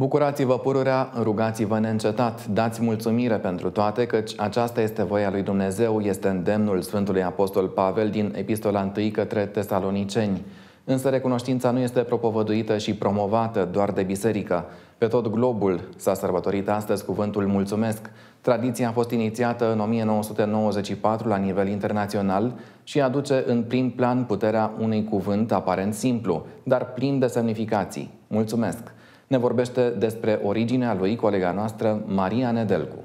Bucurați-vă pururea, rugați-vă neîncetat, dați mulțumire pentru toate, căci aceasta este voia lui Dumnezeu, este îndemnul Sfântului Apostol Pavel din Epistola 1 către Tesaloniceni. Însă recunoștința nu este propovăduită și promovată doar de biserică. Pe tot globul s-a sărbătorit astăzi cuvântul mulțumesc. Tradiția a fost inițiată în 1994 la nivel internațional și aduce în prim plan puterea unui cuvânt aparent simplu, dar plin de semnificații. Mulțumesc! Ne vorbește despre originea lui colega noastră Maria Nedelcu.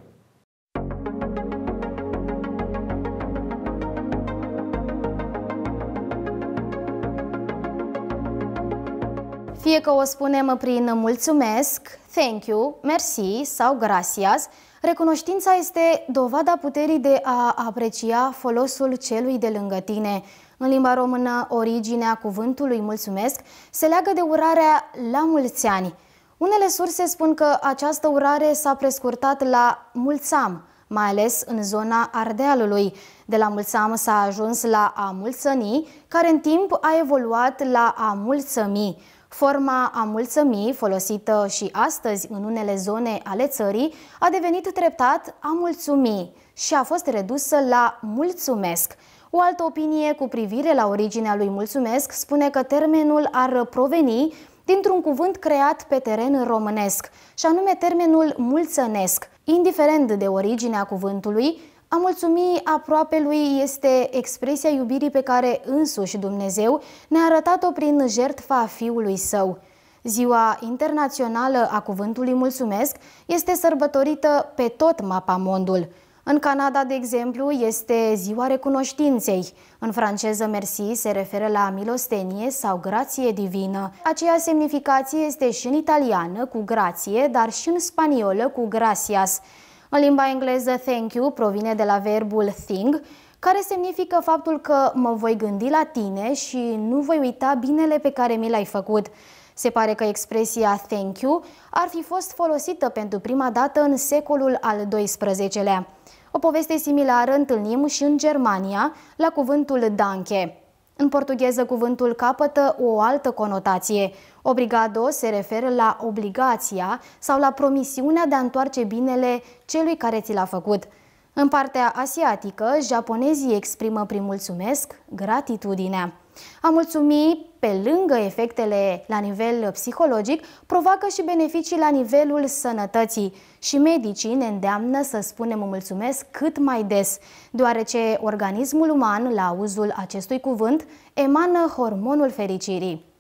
Fie că o spunem prin mulțumesc, thank you, merci sau gracias, recunoștința este dovada puterii de a aprecia folosul celui de lângă tine. În limba română, originea cuvântului mulțumesc se leagă de urarea la mulți ani. Unele surse spun că această urare s-a prescurtat la Mulțam, mai ales în zona Ardealului. De la mulțam s-a ajuns la Amulțăni, care în timp a evoluat la Amulțămi. Forma Amulțămi, folosită și astăzi în unele zone ale țării, a devenit treptat Amulțumi și a fost redusă la mulțumesc. O altă opinie cu privire la originea lui mulțumesc spune că termenul ar proveni dintr-un cuvânt creat pe teren românesc, și anume termenul mulțănesc. Indiferent de originea cuvântului, a mulțumi aproape lui este expresia iubirii pe care însuși Dumnezeu ne-a arătat-o prin jertfa Fiului Său. Ziua Internațională a Cuvântului Mulțumesc este sărbătorită pe tot mapamondul. În Canada, de exemplu, este Ziua Recunoștinței. În franceză, merci se referă la milostenie sau grație divină. Aceea semnificație este și în italiană cu grație, dar și în spaniolă cu gracias. În limba engleză, thank you provine de la verbul thing, care semnifică faptul că mă voi gândi la tine și nu voi uita binele pe care mi l-ai făcut. Se pare că expresia thank you ar fi fost folosită pentru prima dată în secolul al XII-lea. O poveste similară întâlnim și în Germania, la cuvântul danke. În portugheză, cuvântul capătă o altă conotație. Obrigado se referă la obligația sau la promisiunea de a întoarce binele celui care ți l-a făcut. În partea asiatică, japonezii exprimă prin mulțumesc gratitudinea. A mulțumi, pe lângă efectele la nivel psihologic, provoacă și beneficii la nivelul sănătății și medicii ne îndeamnă să spunem mulțumesc cât mai des, deoarece organismul uman, la uzul acestui cuvânt, emană hormonul fericirii.